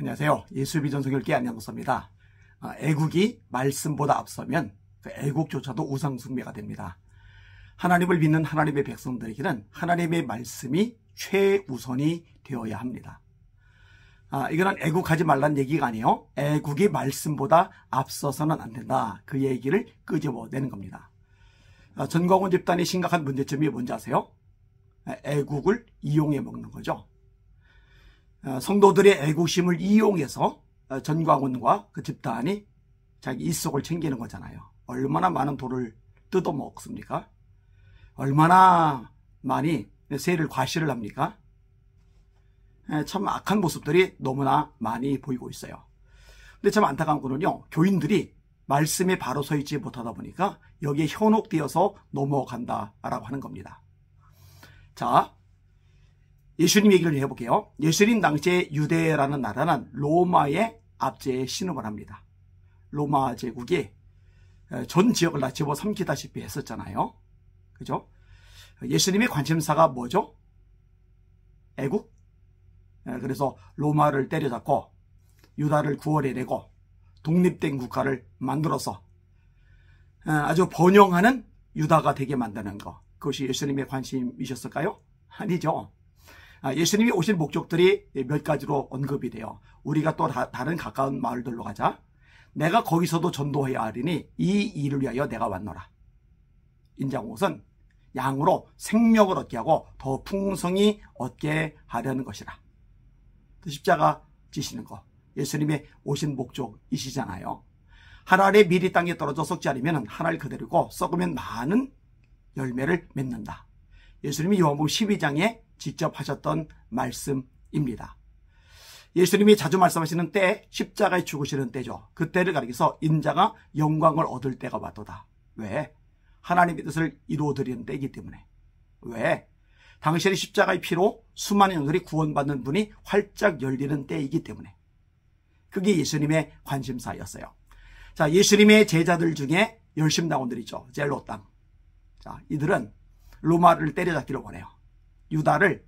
안녕하세요. 예수비 전성열기 안양고서입니다. 애국이 말씀보다 앞서면 그 애국조차도 우상숭배가 됩니다. 하나님을 믿는 하나님의 백성들에게는 하나님의 말씀이 최우선이 되어야 합니다. 아, 이거는 애국하지 말란 얘기가 아니에요. 애국이 말씀보다 앞서서는 안 된다. 그 얘기를 끄집어내는 겁니다. 아, 전광훈 집단이 심각한 문제점이 뭔지 아세요? 아, 애국을 이용해 먹는 거죠. 어, 성도들의 애국심을 이용해서 어, 전광훈과 그 집단이 자기 이속을 챙기는 거잖아요. 얼마나 많은 돈을 뜯어 먹습니까? 얼마나 많이 세를 과시를 합니까? 참 악한 모습들이 너무나 많이 보이고 있어요. 근데 참 안타까운 거는요, 교인들이 말씀에 바로 서 있지 못하다 보니까 여기에 현혹되어서 넘어간다라고 하는 겁니다. 자, 예수님 얘기를 해볼게요. 예수님 당시에 유대라는 나라는 로마의 압제에 신음을 합니다. 로마 제국이 전 지역을 다 집어삼키다시피 했었잖아요. 그죠? 예수님의 관심사가 뭐죠? 애국? 그래서 로마를 때려잡고 유다를 구월해내고 독립된 국가를 만들어서 아주 번영하는 유다가 되게 만드는 것. 그것이 예수님의 관심이셨을까요? 아니죠. 아, 예수님이 오신 목적들이 몇 가지로 언급이 돼요. 우리가 또 다, 른 가까운 마을들로 가자. 내가 거기서도 전도해야 하리니 이 일을 위하여 내가 왔노라. 인자옷은 양으로 생명을 얻게 하고 더 풍성히 얻게 하려는 것이라. 십자가 지시는 것. 예수님의 오신 목적이시잖아요. 한알의 미리 땅에 떨어져 썩지 않으면 한 알 그대로고 썩으면 많은 열매를 맺는다. 예수님이 요한복 12장에 직접 하셨던 말씀입니다. 예수님이 자주 말씀하시는 때 십자가에 죽으시는 때죠. 그때를 가리켜서 인자가 영광을 얻을 때가 왔도다. 왜? 하나님의 뜻을 이루어드리는 때이기 때문에. 왜? 당신의 십자가의 피로 수많은 영들이 구원받는 분이 활짝 열리는 때이기 때문에. 그게 예수님의 관심사였어요. 자, 예수님의 제자들 중에 열심당원들이죠. 젤로 땅. 자, 이들은 로마를 때려잡기를 원해요. 유다를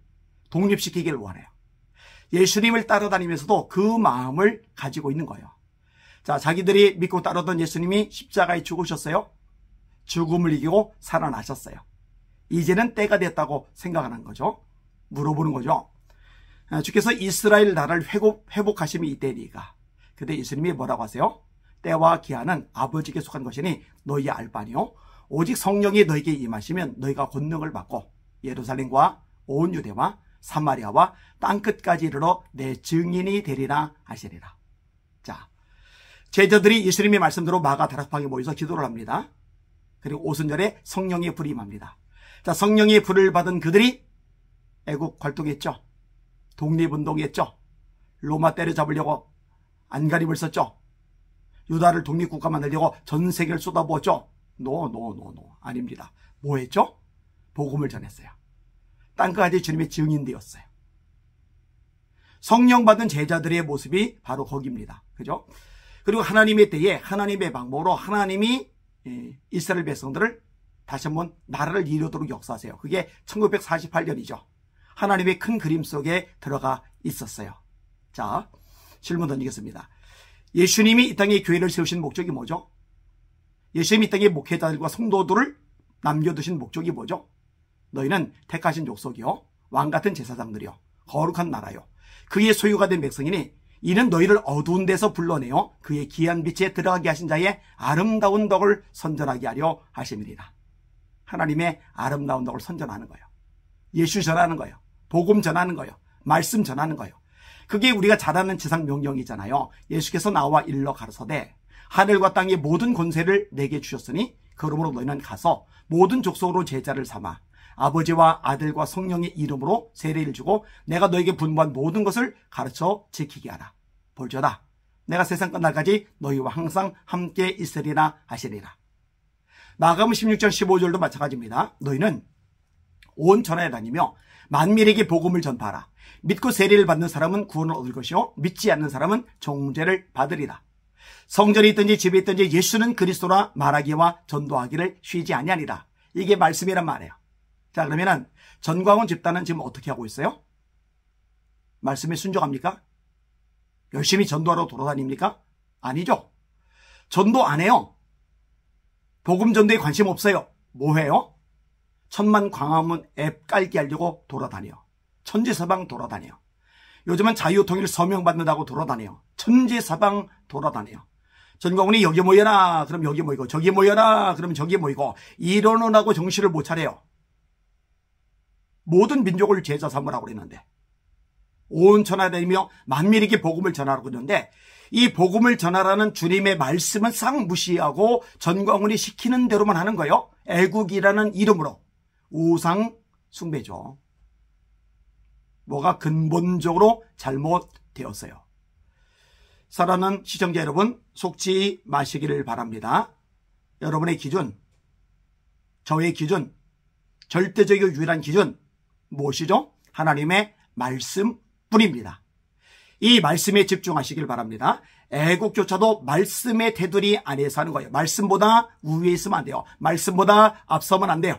독립시키기를 원해요. 예수님을 따라다니면서도 그 마음을 가지고 있는 거예요. 자, 자기들이 믿고 따르던 예수님이 십자가에 죽으셨어요. 죽음을 이기고 살아나셨어요. 이제는 때가 됐다고 생각하는 거죠. 물어보는 거죠. 아, 주께서 이스라엘 나라를 회복, 회복하심이 이때니까. 그때 예수님이 뭐라고 하세요? 때와 기한은 아버지께 속한 것이니 너희 알바니요. 오직 성령이 너에게 희 임하시면 너희가 권능을 받고 예루살렘과 온 유대와 사마리아와 땅끝까지 이르러 내 증인이 되리라 하시리라. 자, 제자들이 예수님의 말씀대로 마가 다락방에 모여서 기도를 합니다. 그리고 오순절에 성령의 불이 임합니다. 자, 성령의 불을 받은 그들이 애국 활동했죠. 독립운동했죠. 로마 때려잡으려고 안가림을 썼죠. 유다를 독립국가 만들려고 전 세계를 쏟아부었죠. 노, 노, 노, 노. 아닙니다. 뭐 했죠? 복음을 전했어요. 땅까지 주님의 증인 되었어요. 성령 받은 제자들의 모습이 바로 거기입니다. 그죠? 그리고 하나님의 때에 하나님의 방법으로 하나님이 예, 이스라엘 백성들을 다시 한번 나라를 이루도록 역사하세요. 그게 1948년이죠. 하나님의 큰 그림 속에 들어가 있었어요. 자, 질문 던지겠습니다. 예수님이 이 땅에 교회를 세우신 목적이 뭐죠? 예수님이 이 땅에 목회자들과 성도들을 남겨두신 목적이 뭐죠? 너희는 택하신 족속이요 왕 같은 제사장들이요 거룩한 나라요 그의 소유가 된 백성이니 이는 너희를 어두운 데서 불러내어 그의 귀한 빛에 들어가게 하신 자의 아름다운 덕을 선전하게 하려 하심이니라. 하나님의 아름다운 덕을 선전하는 거예요. 예수 전하는 거예요. 복음 전하는 거예요. 말씀 전하는 거예요. 그게 우리가 잘하는 지상 명령이잖아요. 예수께서 나와 일러 가르서되 하늘과 땅의 모든 권세를 내게 주셨으니 그러므로 너희는 가서 모든 족속으로 제자를 삼아 아버지와 아들과 성령의 이름으로 세례를 주고 내가 너에게 분부한 모든 것을 가르쳐 지키게 하라. 볼지어다. 내가 세상 끝날까지 너희와 항상 함께 있으리라 하시리라. 마감 16절 15절도 마찬가지입니다. 너희는 온 전하에 다니며 만밀에게 복음을 전파하라. 믿고 세례를 받는 사람은 구원을 얻을 것이요 믿지 않는 사람은 정죄를 받으리라. 성전이 있든지 집이 있든지 예수는 그리스도라 말하기와 전도하기를 쉬지 아니하니라. 이게 말씀이란 말이에요. 자 그러면은 전광훈 집단은 지금 어떻게 하고 있어요? 말씀에 순종합니까? 열심히 전도하러 돌아다닙니까? 아니죠. 전도 안 해요. 복음 전도에 관심 없어요. 뭐 해요? 천만 광화문 앱 깔기 하려고 돌아다녀요. 천지사방 돌아다녀요. 요즘은 자유통일 서명받는다고 돌아다녀요. 천지사방 돌아다녀요. 전광훈이 여기 모여라. 그럼 여기 모이고 저기 모여라. 그럼 저기 모이고 이러느라고 정신을 못 차려요. 모든 민족을 제자 삼으라고 그랬는데 온 천하되며 만민에게 복음을 전하라고 했는데 이 복음을 전하라는 주님의 말씀은 싹 무시하고 전광훈이 시키는 대로만 하는 거예요. 애국이라는 이름으로 우상 숭배죠. 뭐가 근본적으로 잘못되었어요. 사랑하는 시청자 여러분 속지 마시기를 바랍니다. 여러분의 기준, 저의 기준, 절대적이고 유일한 기준 무엇이죠? 하나님의 말씀뿐입니다. 이 말씀에 집중하시길 바랍니다. 애국조차도 말씀의 테두리 안에서 하는 거예요. 말씀보다 우위에 있으면 안 돼요. 말씀보다 앞서면 안 돼요.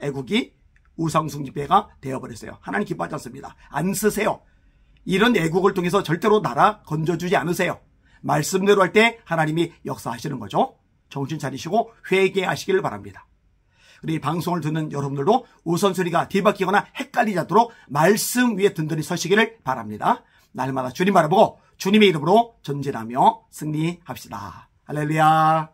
애국이 우상숭배가 되어버렸어요. 하나님 기뻐하지 않습니다. 안 쓰세요. 이런 애국을 통해서 절대로 나라 건져주지 않으세요. 말씀대로 할 때 하나님이 역사하시는 거죠. 정신 차리시고 회개하시길 바랍니다. 우리 방송을 듣는 여러분들도 우선순위가 뒤바뀌거나 헷갈리지 않도록 말씀 위에 든든히 서시기를 바랍니다. 날마다 주님 바라보고 주님의 이름으로 전진하며 승리합시다. 할렐루야.